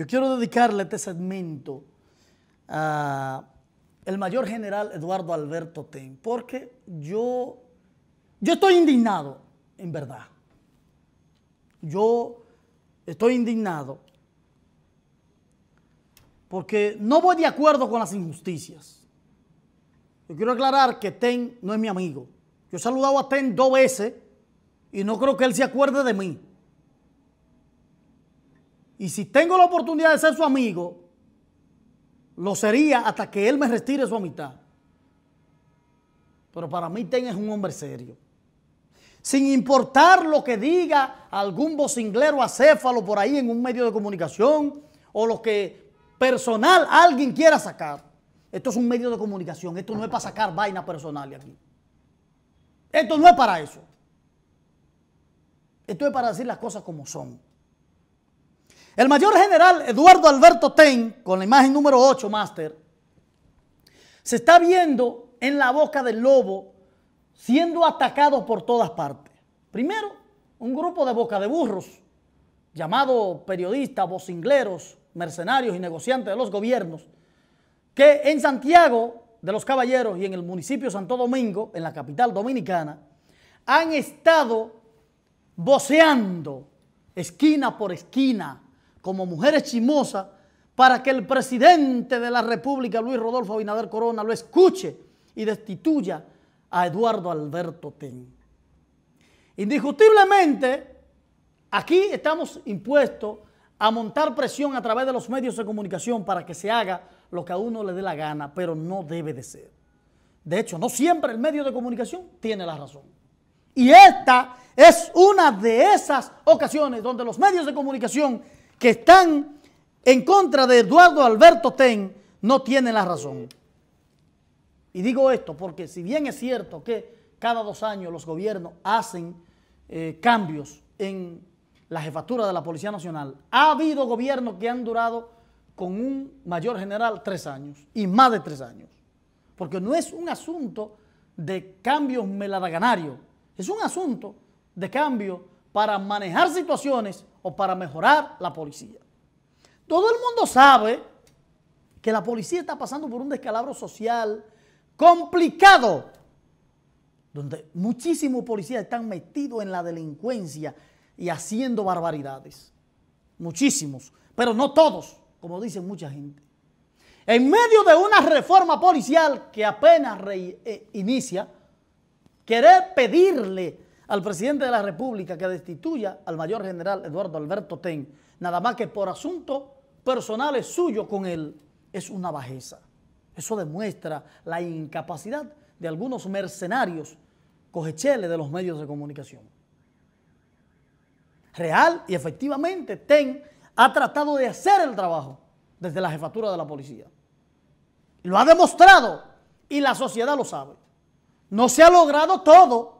Yo quiero dedicarle este segmento a el mayor general Eduardo Alberto Ten, porque yo, yo estoy indignado, en verdad. Yo estoy indignado porque no voy de acuerdo con las injusticias. Yo quiero aclarar que Ten no es mi amigo. Yo he saludado a Ten dos veces y no creo que él se acuerde de mí. Y si tengo la oportunidad de ser su amigo, lo sería hasta que él me retire su amistad. Pero para mí Ten es un hombre serio. Sin importar lo que diga algún vocinglero acéfalo por ahí en un medio de comunicación o lo que personal alguien quiera sacar. Esto es un medio de comunicación, esto no es para sacar vainas personales aquí. Esto no es para eso. Esto es para decir las cosas como son. El mayor general Eduardo Alberto Ten, con la imagen número 8, máster, se está viendo en la boca del lobo siendo atacado por todas partes. Primero, un grupo de boca de burros, llamado periodistas, vocingleros, mercenarios y negociantes de los gobiernos, que en Santiago de los Caballeros y en el municipio Santo Domingo, en la capital dominicana, han estado voceando esquina por esquina, como mujeres chimosas, para que el presidente de la República, Luis Rodolfo Abinader Corona, lo escuche y destituya a Eduardo Alberto Ten. Indiscutiblemente, aquí estamos impuestos a montar presión a través de los medios de comunicación para que se haga lo que a uno le dé la gana, pero no debe de ser. De hecho, no siempre el medio de comunicación tiene la razón. Y esta es una de esas ocasiones donde los medios de comunicación que están en contra de Eduardo Alberto Ten no tienen la razón. Y digo esto porque si bien es cierto que cada dos años los gobiernos hacen eh, cambios en la jefatura de la Policía Nacional, ha habido gobiernos que han durado con un mayor general tres años y más de tres años. Porque no es un asunto de cambios meladaganarios, es un asunto de cambio para manejar situaciones o para mejorar la policía. Todo el mundo sabe que la policía está pasando por un descalabro social complicado, donde muchísimos policías están metidos en la delincuencia y haciendo barbaridades. Muchísimos, pero no todos, como dice mucha gente. En medio de una reforma policial que apenas eh, inicia, querer pedirle al presidente de la República que destituya al mayor general Eduardo Alberto Ten, nada más que por asuntos personales suyos con él, es una bajeza. Eso demuestra la incapacidad de algunos mercenarios cogecheles de los medios de comunicación. Real y efectivamente TEN ha tratado de hacer el trabajo desde la jefatura de la policía. Lo ha demostrado y la sociedad lo sabe. No se ha logrado todo,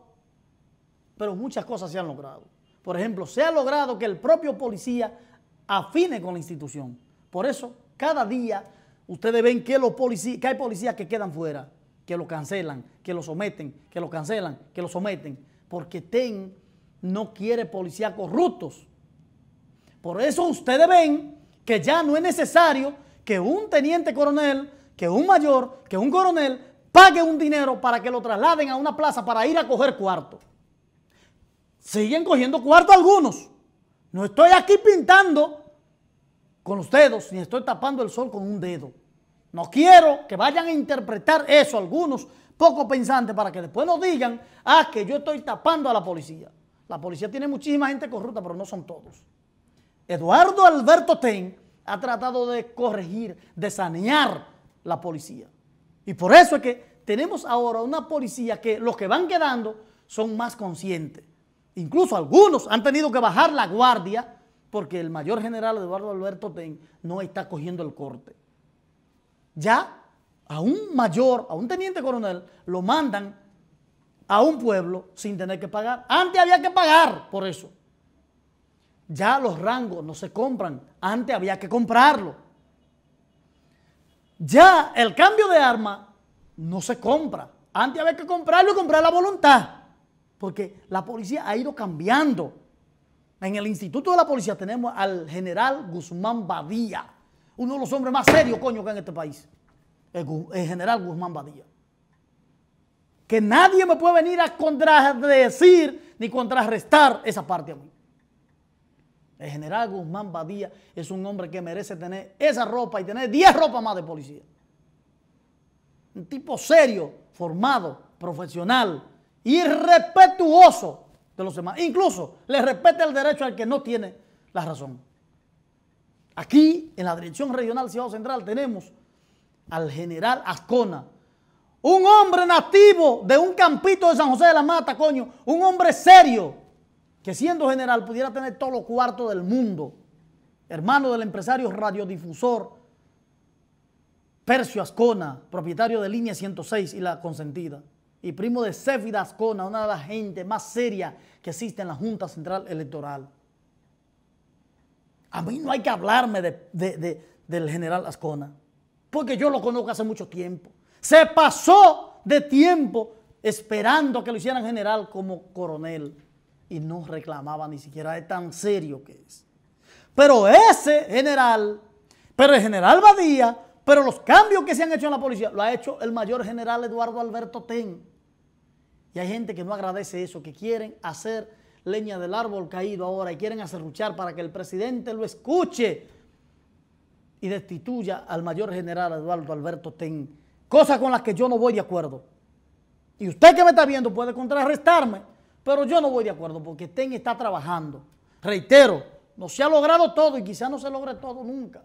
pero muchas cosas se han logrado. Por ejemplo, se ha logrado que el propio policía afine con la institución. Por eso, cada día ustedes ven que, los que hay policías que quedan fuera, que lo cancelan, que lo someten, que lo cancelan, que lo someten, porque TEN no quiere policías corruptos. Por eso ustedes ven que ya no es necesario que un teniente coronel, que un mayor, que un coronel pague un dinero para que lo trasladen a una plaza para ir a coger cuarto siguen cogiendo cuarto algunos. No estoy aquí pintando con los dedos, ni estoy tapando el sol con un dedo. No quiero que vayan a interpretar eso algunos poco pensantes para que después nos digan, ah, que yo estoy tapando a la policía. La policía tiene muchísima gente corrupta, pero no son todos. Eduardo Alberto Ten ha tratado de corregir, de sanear la policía. Y por eso es que tenemos ahora una policía que los que van quedando son más conscientes. Incluso algunos han tenido que bajar la guardia porque el mayor general Eduardo Alberto Ten no está cogiendo el corte. Ya a un mayor, a un teniente coronel, lo mandan a un pueblo sin tener que pagar. Antes había que pagar por eso. Ya los rangos no se compran. Antes había que comprarlo. Ya el cambio de arma no se compra. Antes había que comprarlo y comprar la voluntad porque la policía ha ido cambiando. En el Instituto de la Policía tenemos al general Guzmán Badía, uno de los hombres más serios, coño, que hay en este país. El, general Guzmán Badía. Que nadie me puede venir a contradecir ni contrarrestar esa parte a mí. El general Guzmán Badía es un hombre que merece tener esa ropa y tener 10 ropas más de policía. Un tipo serio, formado, profesional, irrespetuoso de los demás. Incluso le respeta el derecho al que no tiene la razón. Aquí, en la Dirección Regional Ciudad Central, tenemos al general Ascona, un hombre nativo de un campito de San José de la Mata, coño, un hombre serio, que siendo general pudiera tener todos los cuartos del mundo, hermano del empresario radiodifusor Percio Ascona, propietario de Línea 106 y La Consentida y primo de de Ascona, una de las gente más seria que existe en la Junta Central Electoral. A mí no hay que hablarme del general Ascona, porque yo lo conozco hace mucho tiempo. Se pasó de tiempo esperando que lo hicieran general como coronel y no reclamaba ni siquiera de tan serio que es. Pero ese general, pero el general Badía, pero los cambios que se han hecho en la policía, lo ha hecho el mayor general Eduardo Alberto Ten. Y hay gente que no agradece eso, que quieren hacer leña del árbol caído ahora y quieren hacer ruchar para que el presidente lo escuche y destituya al mayor general Eduardo Alberto Ten. Cosas con las que yo no voy de acuerdo. Y usted que me está viendo puede contrarrestarme, pero yo no voy de acuerdo porque Ten está trabajando. Reitero, no se ha logrado todo y quizá no se logre todo nunca.